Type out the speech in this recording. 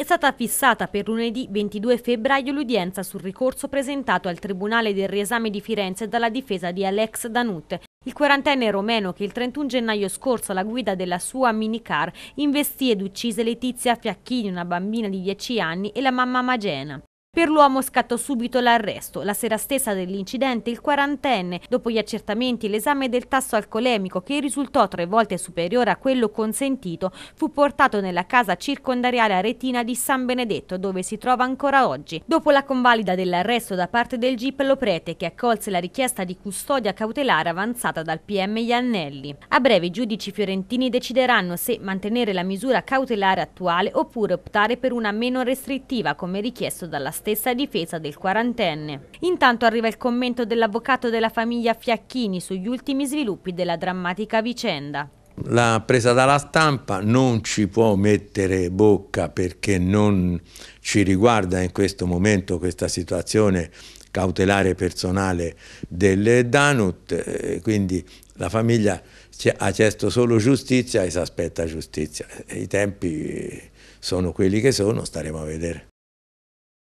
è stata fissata per lunedì 22 febbraio l'udienza sul ricorso presentato al Tribunale del Riesame di Firenze dalla difesa di Alex Danut, il quarantenne romeno che il 31 gennaio scorso alla guida della sua minicar investì ed uccise Letizia Fiacchini, una bambina di 10 anni, e la mamma Magena. Per l'uomo scattò subito l'arresto. La sera stessa dell'incidente il quarantenne, dopo gli accertamenti e l'esame del tasso alcolemico che risultò tre volte superiore a quello consentito, fu portato nella casa circondariale aretina di San Benedetto, dove si trova ancora oggi. Dopo la convalida dell'arresto da parte del GIP Loprete, che accolse la richiesta di custodia cautelare avanzata dal PM Iannelli. A breve i giudici fiorentini decideranno se mantenere la misura cautelare attuale oppure optare per una meno restrittiva come richiesto dalla stessa difesa del quarantenne. Intanto arriva il commento dell'avvocato della famiglia Fiacchini sugli ultimi sviluppi della drammatica vicenda. La presa dalla stampa non ci può mettere bocca perché non ci riguarda in questo momento questa situazione cautelare personale del Danut, eh, quindi la famiglia ha chiesto solo giustizia e si aspetta giustizia. I tempi sono quelli che sono, staremo a vedere.